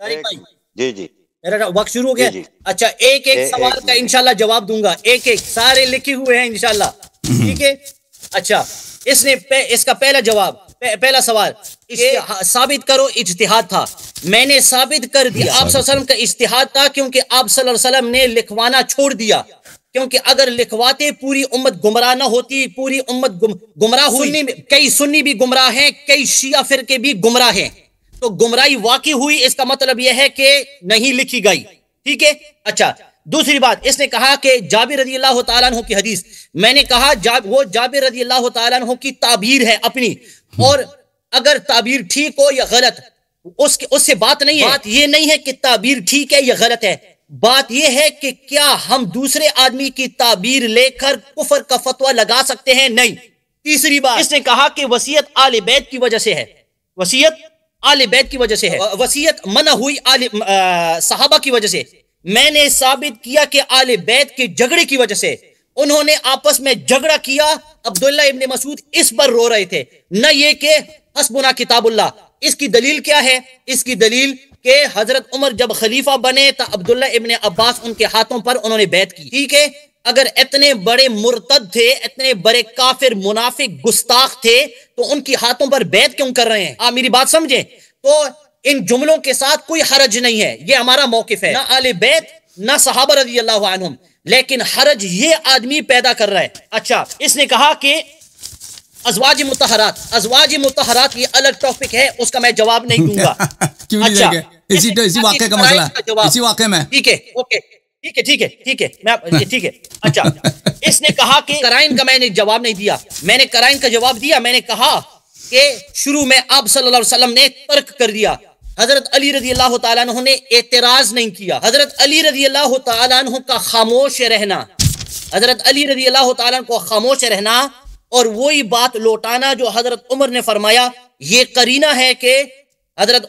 जी जी मेरा वक्त शुरू हो गया जी, जी। अच्छा एक एक सवाल का इनशाला जवाब दूंगा एक एक सारे लिखे हुए हैं इनशाला हम्म। ठीक है अच्छा इसने इसका पहला जवाब पहला सवाल साबित करो इजतिहाद था मैंने साबित कर दिया आप वसल्लम का इजतिहाद था क्योंकि आप वसल्लम ने लिखवाना छोड़ दिया क्योंकि अगर लिखवाते पूरी उम्मत गुमराह ना होती पूरी उम्मत गुमराह हुई कई सुन्नी भी गुमराह हैं कई शिया फिरके भी गुमराह हैं तो गुमराई वाकई हुई इसका मतलब यह है कि नहीं लिखी गई ठीक है अच्छा दूसरी बात इसने कहा कि जाबिर रजी अल्लाह तु की हदीस मैंने कहा जाब, वो जाबिर रजी अल्लाह तु की ताबीर है अपनी और अगर ताबीर ठीक हो या गलत उसके उससे बात नहीं है बात ये नहीं है कि ताबीर ठीक है या गलत है बात यह है कि क्या हम दूसरे आदमी की ताबीर लेकर कुफर का फतवा लगा सकते हैं नहीं तीसरी बात इसने कहा कि वसीयत आले बैत की वजह से है वसीयत आल बैत की वजह से है वसीयत मना हुई आले साहबा की वजह से मैंने साबित किया कि आल बैत के झगड़े की वजह से उन्होंने आपस में झगड़ा किया अब्दुल्ला इब्ने मसूद इस पर रो रहे थे न ये के हसबुना किताबुल्ला इसकी दलील क्या है इसकी दलील के हजरत उमर जब खलीफा बने तो अब्दुल्ला इब्ने अब्बास उनके हाथों पर उन्होंने बैत की ठीक है अगर इतने बड़े मुरतद थे इतने बड़े काफिर मुनाफिक गुस्ताख थे तो उनकी हाथों पर बैत क्यों कर रहे हैं आप मेरी बात समझे तो इन जुमलों के साथ कोई हरज नहीं है ये हमारा मौकफ है ना आल बैत ना साहब रजी अल्लाह लेकिन हरज ये आदमी पैदा कर रहा है अच्छा इसने कहा कि अजवाज मुतहरात अजवाज मुतहरात ये अलग टॉपिक है उसका मैं जवाब नहीं दूंगा क्यों अच्छा, तो इसी इसी वाक्य का मसला इसी वाक्य में ठीक है ओके ठीक है ठीक है ठीक है मैं आप ठीक है अच्छा इसने कहा कि कराइन का मैंने जवाब नहीं दिया मैंने कराइन का जवाब दिया मैंने कहा कि शुरू में आप सल्लल्लाहु अलैहि वसल्लम ने तर्क कर दिया हजरत अली रजी अल्लाह तु ने एतराज नहीं किया हजरत अली रजी अल्लाह तु का खामोश रहना हजरत अली रजी अल्लाह तु को खामोश रहना और वही बात लौटाना जो हजरत उमर ने फरमाया ये करीना है कि हजरत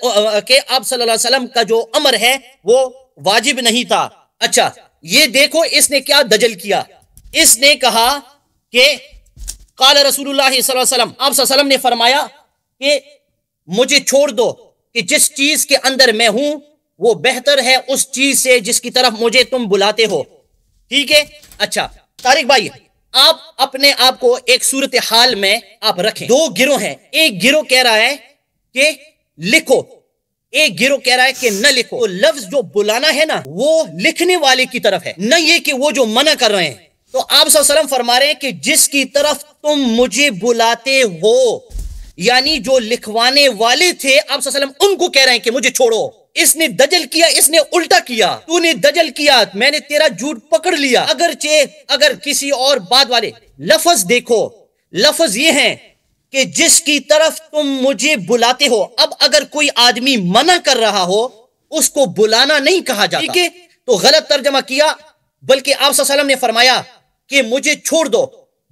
के आप सल्लल्लाहु अलैहि वसल्लम का जो अमर है वो वाजिब नहीं था अच्छा ये देखो इसने क्या दजल किया इसने कहा कि काल रसूल आप ने फरमाया कि मुझे छोड़ दो कि जिस चीज के अंदर मैं हूं वो बेहतर है उस चीज से जिसकी तरफ मुझे तुम बुलाते हो ठीक है अच्छा तारिक भाई आप अपने आप को एक सूरत हाल में आप रखें दो गिरोह हैं एक गिरोह कह रहा है कि लिखो एक गिरो कह रहा है कि न लिखो तो लफ्ज जो बुलाना है ना वो लिखने वाले की तरफ है न ये कि वो जो मना कर रहे हैं तो आप सल्लम फरमा रहे हैं कि जिसकी तरफ तुम मुझे बुलाते हो यानी जो लिखवाने वाले थे आप सल्लम उनको कह रहे हैं कि मुझे छोड़ो इसने दजल किया इसने उल्टा किया तूने दजल किया मैंने तेरा झूठ पकड़ लिया अगर चे अगर किसी और बात वाले लफज देखो लफज ये हैं कि जिसकी तरफ तुम मुझे बुलाते हो अब अगर कोई आदमी मना कर रहा हो उसको बुलाना नहीं कहा जाता ठीक है तो गलत तर्जमा किया बल्कि आप ने फरमाया कि मुझे छोड़ दो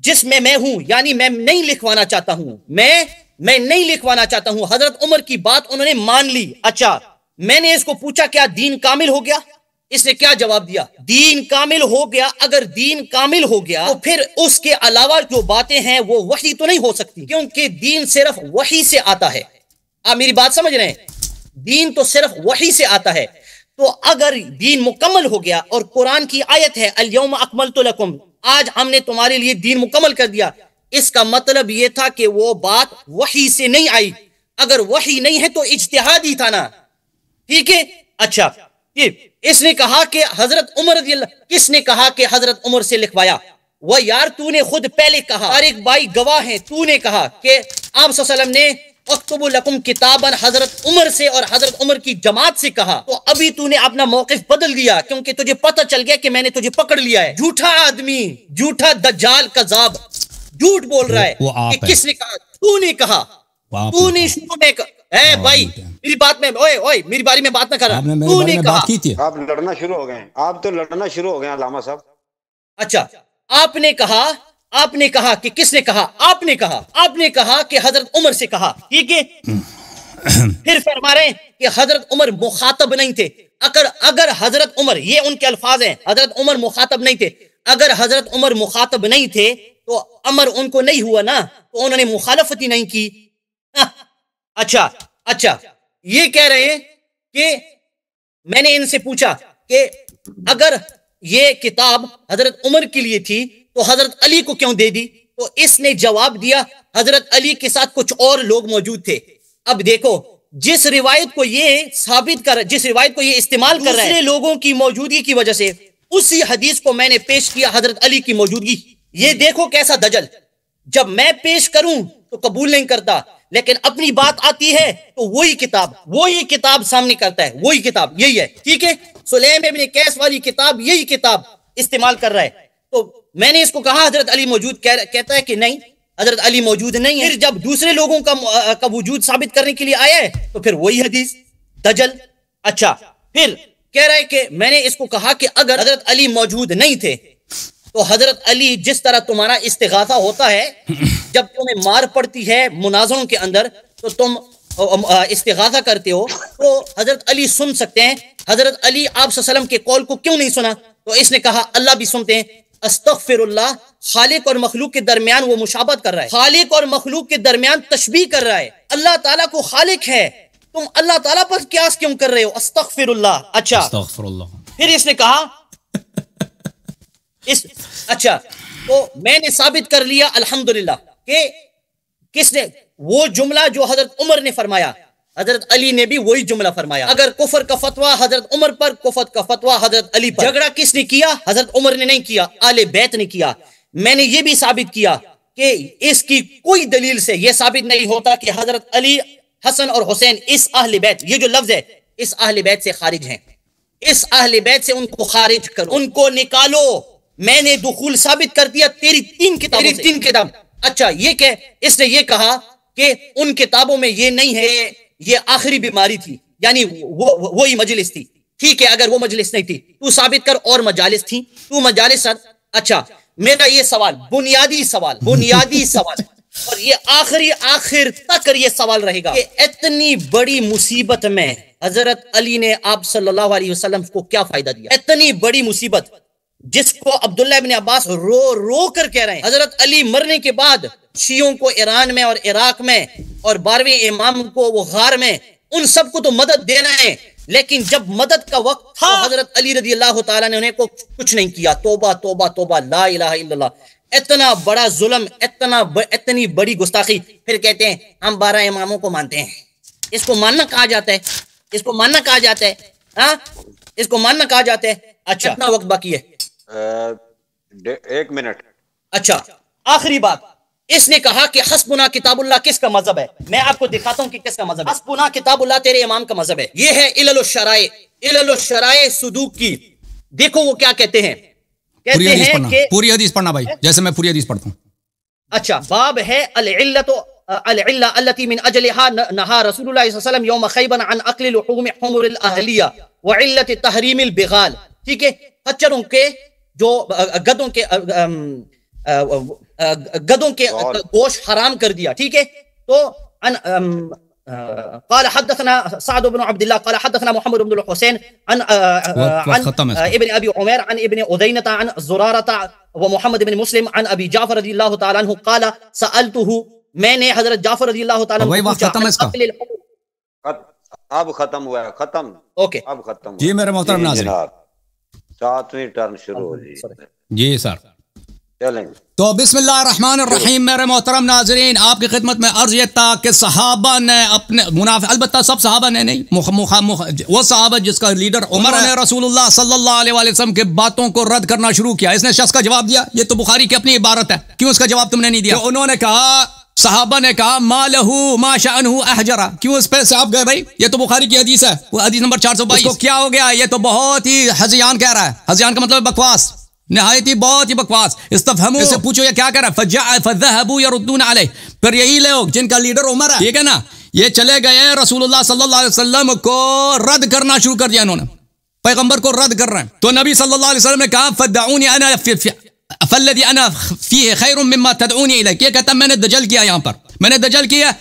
जिसमें मैं हूं यानी मैं नहीं लिखवाना चाहता हूं मैं मैं नहीं लिखवाना चाहता हूं हजरत उमर की बात उन्होंने मान ली अच्छा मैंने इसको पूछा क्या दीन कामिल हो गया इसने क्या जवाब दिया दीन कामिल हो गया अगर दीन कामिल हो गया तो फिर उसके अलावा जो बातें हैं वो वही तो नहीं हो सकती क्योंकि दीन सिर्फ वही से आता है आप मेरी बात समझ रहे हैं दीन तो सिर्फ वही से आता है तो अगर दीन मुकम्मल हो गया और कुरान की आयत है अलयम अकमल तो लकुम आज हमने तुम्हारे लिए दीन मुकम्मल कर दिया इसका मतलब यह था कि वो बात वही से नहीं आई अगर वही नहीं है तो इज्तिहाद ही था ना ठीक है अच्छा कि इसने कहा कि हजरत उमर किसने कहा कि हजरत उमर से लिखवाया वह यार तूने खुद पहले कहा और एक भाई गवाह है तूने कहा कि आप वसल्लम ने अक्तबुलकुम किताबन हजरत उमर से और हजरत उमर की जमात से कहा तो अभी तूने अपना मौकफ बदल दिया क्योंकि तुझे पता चल गया कि मैंने तुझे पकड़ लिया है झूठा आदमी झूठा दज्जाल कजाब झूठ बोल रहा है कि किसने कहा तूने कहा तूने शुरू में ए हाँ, भाई मेरी बात में ओए ओए मेरी बारी में बात ना कर तू नहीं कहा आप लड़ना शुरू हो गए आप तो लड़ना शुरू हो गए लामा साहब अच्छा आपने कहा आपने कहा कि किसने कहा आपने कहा आपने कहा कि हजरत उमर से कहा ठीक है हम्म। फिर फरमा रहे कि हजरत उमर मुखातब नहीं थे अगर अगर हजरत उमर ये उनके अल्फाज हैं हजरत उमर मुखातब नहीं थे अगर हजरत उमर मुखातब नहीं थे तो अमर उनको नहीं हुआ ना तो उन्होंने मुखालफत ही नहीं की हाँ, अच्छा अच्छा ये कह रहे हैं कि मैंने इनसे पूछा कि अगर ये किताब हजरत उमर के लिए थी तो हजरत अली को क्यों दे दी तो इसने जवाब दिया हजरत अली के साथ कुछ और लोग मौजूद थे अब देखो जिस रिवायत को ये साबित कर जिस रिवायत को ये इस्तेमाल कर रहे लोगों की मौजूदगी की वजह से उसी हदीस को मैंने पेश किया हजरत अली की मौजूदगी ये देखो कैसा दजल जब मैं पेश करूं तो कबूल नहीं करता लेकिन अपनी बात आती है तो वही किताब वही किताब सामने करता है वही किताब यही है ठीक है सुलेम इबन कैस वाली किताब यही किताब इस्तेमाल कर रहा है तो मैंने इसको कहा हजरत अली मौजूद कह, कहता है कि नहीं हजरत अली मौजूद नहीं है फिर जब दूसरे लोगों का का वजूद साबित करने के लिए आया है तो फिर वही हदीस दजल अच्छा फिर कह रहा है कि मैंने इसको कहा कि अगर हजरत अली मौजूद नहीं थे तो हजरत अली जिस तरह तुम्हारा इस्तेगासा होता है जब तुम्हें मार पड़ती है मुनाजरों के अंदर तो तुम इस्तेगासा करते हो तो हजरत अली सुन सकते हैं हजरत अली आप वसलम के कॉल को क्यों नहीं सुना तो इसने कहा अल्लाह भी सुनते हैं अस्तफिरल्ला खालिक और मखलूक के दरमियान वो मुशाबत कर रहा है खालिक और मखलूक के दरमियान तशबी कर रहा है अल्लाह ताला को खालिक है तुम अल्लाह ताला पर क्यास क्यों कर रहे हो अस्तफिरल्ला अच्छा फिर इसने कहा इस अच्छा तो मैंने साबित कर लिया अल्हम्दुलिल्लाह कि किसने वो जुमला जो हजरत उमर ने फरमाया हजरत अली ने भी वही जुमला फरमाया अगर कुफर का फतवा हजरत उमर पर कुफत का फतवा हजरत अली पर झगड़ा किसने किया हजरत उमर ने नहीं किया आले बैत ने किया मैंने ये भी साबित किया कि इसकी कोई दलील से यह साबित नहीं होता कि हजरत अली हसन और हुसैन इस आहल बैत ये जो लफ्ज है इस आहल बैत से खारिज है इस आहल बैत से उनको खारिज करो उनको निकालो मैंने दुखूल साबित कर दिया तेरी तीन किताबों तेरी तीन किताब अच्छा ये क्या इसने ये कहा कि उन किताबों में ये नहीं है ये आखिरी बीमारी थी यानी वो वही मजलिस थी ठीक है अगर वो मजलिस नहीं थी तू साबित कर और मजालिस थी तू मजालिस अच्छा मेरा ये सवाल बुनियादी सवाल बुनियादी सवाल और ये आखिरी आखिर तक ये सवाल रहेगा कि इतनी बड़ी मुसीबत में हजरत अली ने आप सल्लल्लाहु अलैहि वसल्लम को क्या फायदा दिया इतनी बड़ी मुसीबत जिसको अब्दुल्ला बिन अब्बास रो रो कर कह रहे हैं हजरत अली मरने के बाद शियों को ईरान में और इराक में और बारहवें इमाम को वो गार में उन सबको तो मदद देना है लेकिन जब मदद का वक्त था तो हजरत अली रजी अल्लाह तला ने उन्हें को कुछ नहीं किया तोबा तोबा तोबा ला इला इतना बड़ा जुल्म इतना ब, इतनी बड़ी गुस्ताखी फिर कहते हैं हम बारह इमामों को मानते हैं इसको मानना कहा जाता है इसको मानना कहा जाता है हाँ इसको मानना कहा जाता है अच्छा इतना वक्त बाकी है एक मिनट अच्छा आखिरी बात इसने कहा कि हसबुना किताबुल्ला किसका मजहब है मैं आपको दिखाता हूँ कि किसका मजहब हसबुना किताबुल्ला तेरे इमाम का मजहब है ये है शराय इलशराय शराय सुदूक की देखो वो क्या कहते हैं कहते हैं पूरी हदीस पढ़ना भाई जैसे मैं पूरी हदीस पढ़ता हूँ अच्छा बाब है अल्लत التي من أجلها نهى رسول الله صلى الله عليه وسلم يوم خيبر عن أكل لحوم حمر الأهلية وعلة تحريم البغال ठीक है खच्चरों के जो गधों के गधों के गोश हराम कर दिया ठीक है तो قال حدثنا سعد بن عبد الله قال حدثنا محمد بن الحسين عن عن ابن ابي عمير عن ابن اذينه عن زراره ومحمد بن مسلم عن ابي جعفر رضي الله تعالى عنه قال سالته मैंने हजरत जाफर रजी अल्लाह तआला वही वक्त खत्म है इसका अब खत्म हुआ है खत्म ओके अब खत्म जी मेरे मोहतरम नाज़रीन सातवीं टर्न शुरू हो जाएगी जी सर तो बिस्मिल्लाम मेरे मोहतरम नाजरीन आपकी खिदमत में अर्ज ये था कि सहाबा ने अपने मुनाफे अलबत् सब सहाबा ने नहीं मुख, मुख, मुख, वो सहाबा जिसका लीडर उमर ने रसूल सल्लाम के बातों को रद्द करना शुरू किया इसने शख्स का जवाब दिया ये तो बुखारी की अपनी इबारत है क्यों उसका जवाब तुमने नहीं दिया तो उन्होंने कहा साहबा ने कहा मा लहू मा शाह अहजरा क्यों इस पे से आप गए भाई ये तो बुखारी की हदीस है वो हदीस नंबर चार सौ बाईस क्या हो गया ये तो बहुत ही हजियान कह रहा है हजियान का मतलब बकवास नहायत ही बहुत ही बकवास इस्तफहमू इससे पूछो ये क्या कर रहा है फजहबू या रुद्दून आले पर यही लोग जिनका लीडर उमर है ठीक है ना ये चले गए रसूलुल्लाह सल्लल्लाहु अलैहि वसल्लम को रद्द करना शुरू कर दिया इन्होंने पैगंबर को रद्द कर रहे हैं तो नबी सल्लल्लाहु अलैहि वसल्लम ने कहा फदाऊन फल्लदी अना फी खैर मम्मा तदऊनी ये कहता है मैंने दजल किया यहाँ पर मैंने दजल किया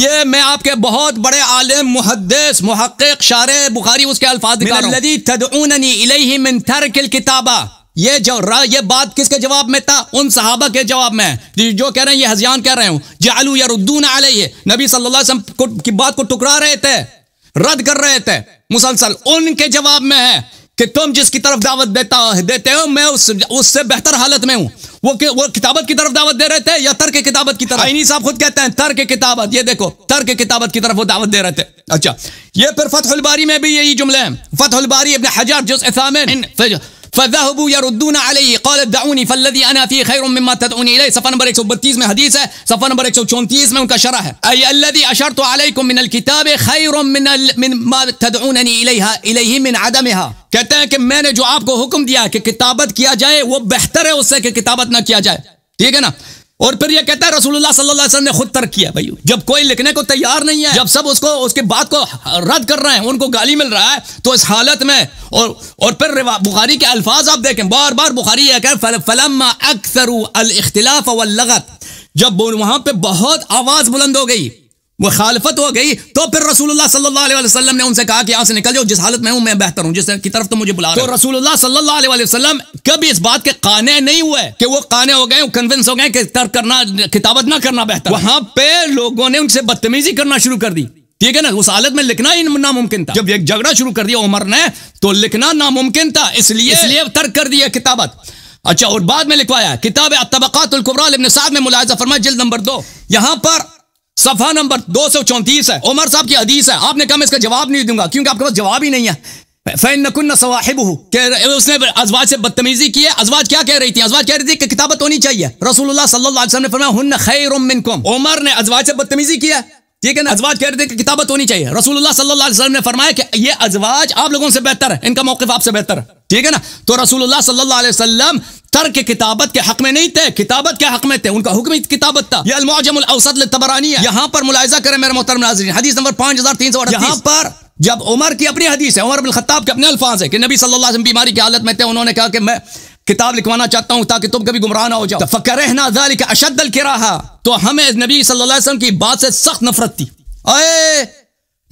ये मैं आपके बहुत बड़े आलिम मुहदस महक़ शार बुखारी उसके अल्फाजी अल्फाज किताबा ये जो ये बात किसके जवाब में था उन सहाबा के जवाब में जो कह रहे हैं ये हजियान कह रहे हूँ जालू यरुद्दून आलिए नबी सल्लल्लाहु अलैहि वसल्लम की बात को टुकरा रहे थे रद्द कर रहे थे मुसलसल उनके जवाब में है कि तुम जिसकी तरफ दावत देता देते हो मैं उस उससे बेहतर हालत में हूं वो कि, वो किताबत की तरफ दावत दे रहे थे या तर्क किताबत की तरफ आईनी साहब खुद कहते हैं तर्क किताबत ये देखो तर्क किताबत की तरफ वो दावत दे रहे थे अच्छा ये फिर फतहुल बारी में भी यही जुमले हैं फतहुल बारी अपने हजार जो इसमें फजहबू यरुद्दून अलैहि قال दऊनी फल्लजी अना फी खैर मिम्मा तदऊनी इलै सफा नंबर 132 में हदीस है सफा नंबर 134 में उनका शरह है अय अलजी अशरतु अलैकुम मिनल किताब खैर मिन मिम्मा तदऊननी इलैहा इलैहि मिन अदमहा कहते हैं कि मैंने जो आपको हुक्म दिया कि किताबत किया जाए वो बेहतर है उससे कि किताबत ना किया जाए ठीक है ना और फिर ये कहता है रसूलुल्लाह सल्लल्लाहु अलैहि वसल्लम ने खुद तर्क किया भाई जब कोई लिखने को तैयार नहीं है जब सब उसको उसके बात को रद्द कर रहे हैं उनको गाली मिल रहा है तो इस हालत में और और फिर बुखारी के अल्फाज आप देखें बार बार बुखारी कह फलम अक्सर अख्तिलाफ वगत जब वहां पर बहुत आवाज बुलंद हो गई मुखालफत हो गई तो फिर रसूलुल्लाह सल्लल्लाहु ने उनसे कहा कि यहां से निकल जाओ जिस हालत में हूं मैं बेहतर हूं जिस की तरफ तो मुझे बुला तो रसूलुल्लाह सल्लल्लाहु कभी इस बात के काने नहीं हुए कि वो काने हो गए कन्विंस हो गए कि तर्क करना किताबत ना करना बेहतर वहां पे लोगों ने उनसे बदतमीजी करना शुरू कर दी ठीक है ना उस हालत में लिखना ही नामुमकिन था जब एक झगड़ा शुरू कर दिया उमर ने तो लिखना नामुमकिन था इसलिए इसलिए तर्क कर दिया किताबत अच्छा और बाद में लिखवाया किताब तबकातुल कुबरा में मुलायजा फरमा जिल्द नंबर दो यहां पर सफा नंबर दो सौ चौंतीस है उमर साहब की हदीस है आपने कहा मैं इसका जवाब नहीं दूंगा क्योंकि आपके पास जवाब ही नहीं है फैन नकुन सवाहिब उसने अजवाज से बदतमीजी की है अजवाज क्या कह रही थी अजवाज कह रही थी कि किताबत होनी चाहिए रसूलुल्लाह सल्लल्लाहु अलैहि वसल्लम ने फरमाया हुन्न खैर मिनकुम उमर ने अजवाज से बदतमीजी की है ठीक है ना अजवाज कह रहे थे कि किताबत होनी चाहिए रसूलुल्लाह सल्लल्लाहु अलैहि वसल्लम ने फरमाया कि ये अजवाज आप लोगों से बेहतर है इनका मौकफ आपसे बेहतर है ठीक है ना तो रसूलुल्लाह सल्लल्लाहु अलैहि वसल्लम तर्क किताबत के हक में नहीं थे किताबत के हक में थे उनका हुक्म किताबत था यह अलमौजमुल औसत तबरानी है यहाँ पर मुलायजा करें मेरे मोहतर नाजरीन हदीस नंबर पांच हजार तीन सौ यहाँ पर जब उमर की अपनी हदीस है उमर बिन खत्ताब के अपने अल्फाज है कि नबी सल्लल्लाहु अलैहि वसल्लम बीमारी की हालत में थे उन्होंने कहा कि मैं किताब लिखवाना चाहता हूं ताकि तुम कभी गुमराह ना हो जाओ फकरहना जालिक के रहा तो हमें नबी सल्लल्लाहु अलैहि वसल्लम की बात से सख्त नफरत थी अरे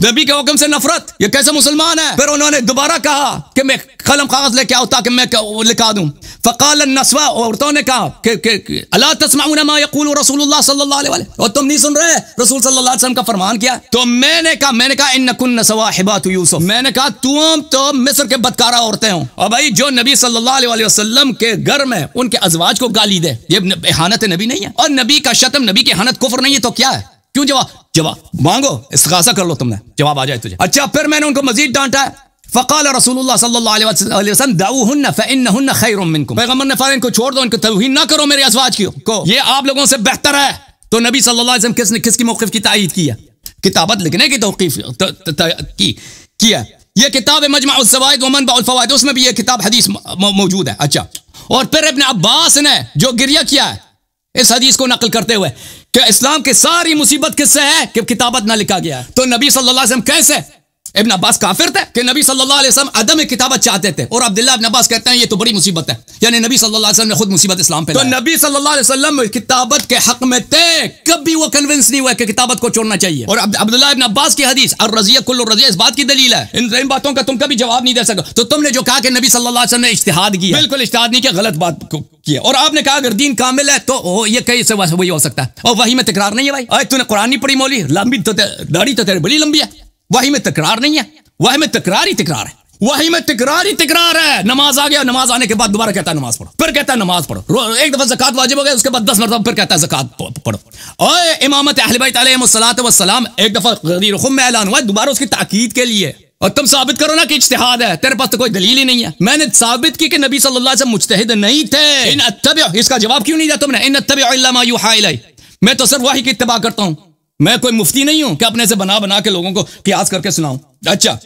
नबी के हुक्म से नफरत ये कैसे मुसलमान है फिर उन्होंने दोबारा कहा कि मैं कलम कागज लेके आऊ ताकि मैं लिखा दूं फ़काल नसवा औरतों ने कहा कि अला तस्मा यकूल रसूल सल्ला और तुम नहीं सुन रहे रसूल सल्ला वसलम का फरमान किया तो मैंने कहा मैंने कहा इन नकुन नसवा हिबात यूसुफ मैंने कहा तुम तो मिस्र के बदकारा औरतें हो और भाई जो नबी सल्ला वसलम के घर में उनके अजवाज को गाली दे ये हानत नबी नहीं है और नबी का शतम नबी की हानत कुफर नहीं है तो क्या है क्यों जवाब जवाब मांगो इस्तगासा कर लो तुमने जवाब आ जाए तुझे अच्छा फिर मैंने उनको मजीद डांटा है फ़काल रसूल सल्लाम दाऊन फ़िन खैर मिनकुम पैगम्बर ने फ़ार इनको छोड़ दो इनको तोहन ना करो मेरे अजवाज की को ये आप लोगों से बेहतर है तो नबी सल्लल्लाहु अलैहि वसल्लम किसने किसकी मौकफ़ की तायद किया किताबत लिखने की तौकीफ की किया ये किताब मजमावायद वमन बाफवाद उसमें भी ये किताब हदीस मौजूद है अच्छा और फिर इबन अब्बास ने जो गिरिया किया है इस हदीस को नकल करते हुए कि इस्लाम की सारी मुसीबत किससे है कि किताबत ना लिखा गया है तो नबी सल्लल्लाहु अलैहि वसल्लम कैसे इबन अब्बास काफिर थे कि नबी सल्लल्लाहु अलैहि वसल्लम अदम किताबत चाहते थे और अब्दुल्ला इब्न अब्बास कहते हैं ये तो बड़ी मुसीबत है यानी नबी सल्लल्लाहु अलैहि वसल्लम ने खुद मुसीबत इस्लाम पे तो नबी सल्लल्लाहु अलैहि वसल्लम किताबत के हक में थे कभी वो कन्विंस नहीं हुआ कि किताबत को छोड़ना चाहिए और अब्दुल्ला इब्न अब्बास की हदीस और रजिया कुल रजिया इस बात की दलील है इन इन बातों का तुम कभी जवाब नहीं दे सको तो तुमने जो कहा कि नबी सल्लल्लाहु अलैहि वसल्लम ने इज्तिहाद किया बिल्कुल इज्तिहाद नहीं किया गलत बात को किया और आपने कहा अगर दीन कामिल है तो ये कहीं से वही हो सकता है और वही में तकरार नहीं है भाई तूने कुरान नहीं पढ़ी मौली लंबी तो दाढ़ी तो तेरी बड़ी लंबी है वही में तकरार नहीं है वही में तकरार ही तकरार है वही में तकरार ही तकरार है नमाज आ गया नमाज आने के बाद दोबारा कहता है नमाज पढ़ो फिर कहता है नमाज पढ़ो एक दफा जकत वाजिब हो गया उसके बाद दस मरतब फिर कहता है जकत पढ़ो ओ इमामत अहलबाई वसलाम एक दफा गरीर में ऐलान हुआ दोबारा उसकी ताकीद के लिए और तुम साबित करो ना कि इश्तहाद है तेरे पास तो कोई दलील ही नहीं है मैंने साबित की कि नबी सल्लल्लाहु अलैहि वसल्लम मुजतहिद नहीं थे इन इसका जवाब क्यों नहीं दिया तुमने इन तब मैं तो सिर्फ वही की इतबा करता हूँ मैं कोई मुफ्ती नहीं हूं कि अपने से बना बना के लोगों को क्यास करके सुनाऊं अच्छा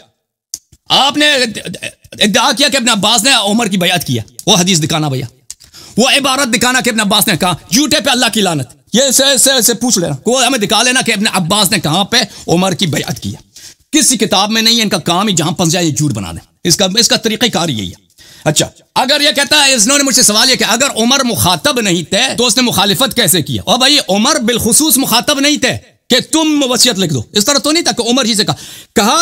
आपने इद्दा किया कि अपने अब्बास ने उमर की बयात किया वो हदीस दिखाना भैया वो इबारत दिखाना कि अपने अब्बास ने कहा जूठे पे अल्लाह की लानत ये से, से, से पूछ लेना को हमें दिखा लेना कि अपने अब्बास ने कहां पे उमर की बयात किया किसी किताब में नहीं है इनका काम ही जहां फंस जाए ये झूठ बना दें इसका इसका तरीक़ेकार यही है अच्छा अगर ये कहता है इन्होंने मुझसे सवाल ये कि अगर उमर मुखातब नहीं थे तो उसने मुखालिफत कैसे किया और भाई उमर बिलखसूस मुखातब नहीं थे कि तुम वसीयत लिख दो इस तरह तो नहीं था कि उमर जी से कहा कहा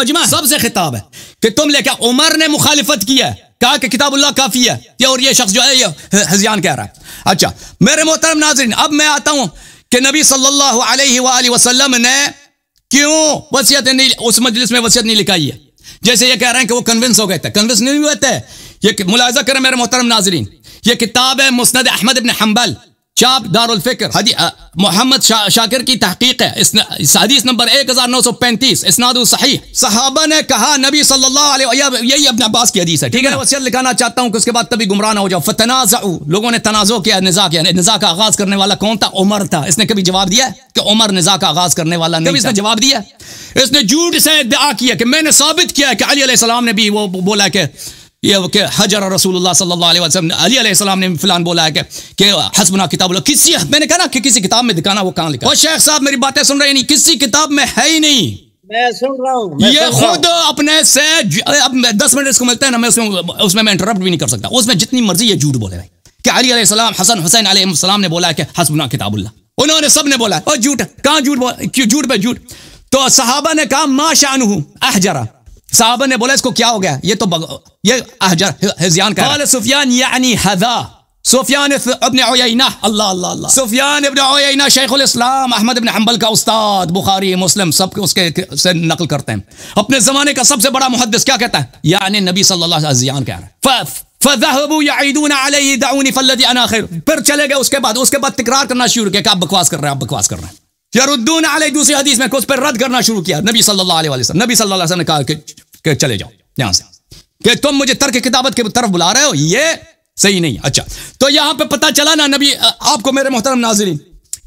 मजमा सबसे खिताब है कि तुम लेके उमर ने मुखालिफत की है कहा कि किताबुल्ला काफी है ये और ये शख्स जो है ये हजियान कह रहा है अच्छा मेरे मोहतरम नाजरीन अब मैं आता हूं कि नबी सल्लल्लाहु अलैहि वसल्लम ने क्यों वसीयत नहीं उस मजलिस में वसीयत नहीं लिखाई है जैसे ये कह रहे हैं कि वो कन्विंस हो गए थे कन्विंस नहीं हुए थे ये मुलाजा करें मेरे मोहतरम नाजरीन ये किताब है मुस्ंद अहमद इबन हम्बल चाप दारुल फिक्र मोहम्मद शा, शाकिर की तहकीक है इस हदीस नंबर एक हजार नौ सौ पैंतीस इसनाद सही सहाबा ने कहा नबी सल्लल्लाहु अलैहि यही अपने अब्बास की हदीस है ठीक है वसीयत लिखाना चाहता हूँ कि उसके बाद तभी गुमराह ना हो जाओ फतनाजा लोगों ने तनाजो किया निजा किया निजा का आगाज करने वाला कौन था उमर था इसने कभी जवाब दिया कि उमर निजा का आगाज करने वाला नहीं इसने जवाब दिया इसने झूठ से दया किया कि मैंने साबित किया कि अली सलाम ने भी वो बोला कि ये हजर रसूल सल्लाम अली अलैहिस्सलाम ने फिलहाल बोला है कि, हसबना किताब किसी मैंने कहा ना कि किसी किताब में दिखाना वो कहाँ लिखा और शेख साहब मेरी बातें सुन रहे नहीं किसी किताब में है ही नहीं मैं सुन रहा हूँ ये खुद अपने से अब मैं दस मिनट इसको मिलता है ना मैं उसमें उसमें मैं इंटरप्ट भी नहीं कर सकता उसमें जितनी मर्जी ये झूठ बोले कि अली सलाम हसन हुसैन आलम ने बोला है कि हसबना किताबुल्ला उन्होंने सब ने बोला और झूठ कहाँ झूठ बोला झूठ पे झूठ तो सहाबा ने कहा माँ शाह अहजरा साहबा ने बोला इसको क्या हो गया ये तो नकल करते हैं अपने ज़माने का सबसे बड़ा मुहदस क्या कहता है यानी नबी कह रहा है फिर चले गए उसके बाद उसके बाद तकरार करना शुरू किया आप बकवास कर रहे हैं आप बकवास कर रहे हैं दूसरी हदीस में कुछ पर रद्द करना शुरू किया नबी सल्लल्लाहु अलैहि वसल्लम नबी सल्लल्लाहु अलैहि वसल्लम ने कहा कि कि चले जाओ यहां से कि तुम मुझे तर्क किताबत की तरफ बुला रहे हो ये सही नहीं अच्छा तो यहां पे पता चला ना नबी आपको मेरे मोहतरम नाजरीन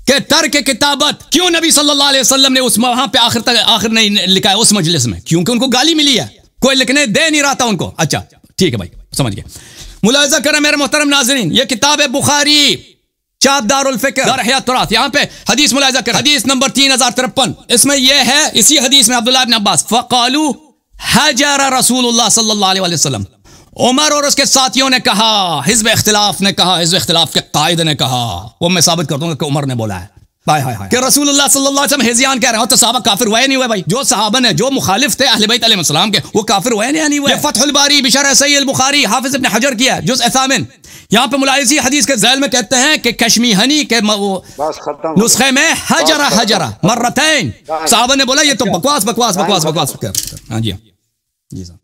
के तर्क किताबत क्यों नबी सल्लल्लाहु अलैहि वसल्लम ने उस वहां पे आखिर तक आखिर नहीं लिखा है उस मजलिस में क्योंकि उनको गाली मिली है कोई लिखने दे नहीं रहा था उनको अच्छा ठीक है भाई समझ गए मुलाजा करें मेरे मोहतरम नाजरीन ये किताब है बुखारी चापदारफिक्रात यहाँ पे हदीस मुलाजा कर हदीस नंबर तीन हजार तिरपन इसमें यह है इसी हदीस में अब्दुल्ला अब्बास फकालू हजर रसूलुल्लाह सल्लल्लाहु अलैहि वसल्लम उमर और उसके साथियों ने कहा हिजब इख्तिलाफ ने कहा हिजब इख्तिलाफ के कायद ने कहा वो मैं साबित कर दूंगा कि उमर ने बोला है तो यहाँ पे मुलायसी हदीस के जैल में कहते हैं बोला ये तो बकवास बकवास बकवास बकवास हाँ जी हाँ। जी साहब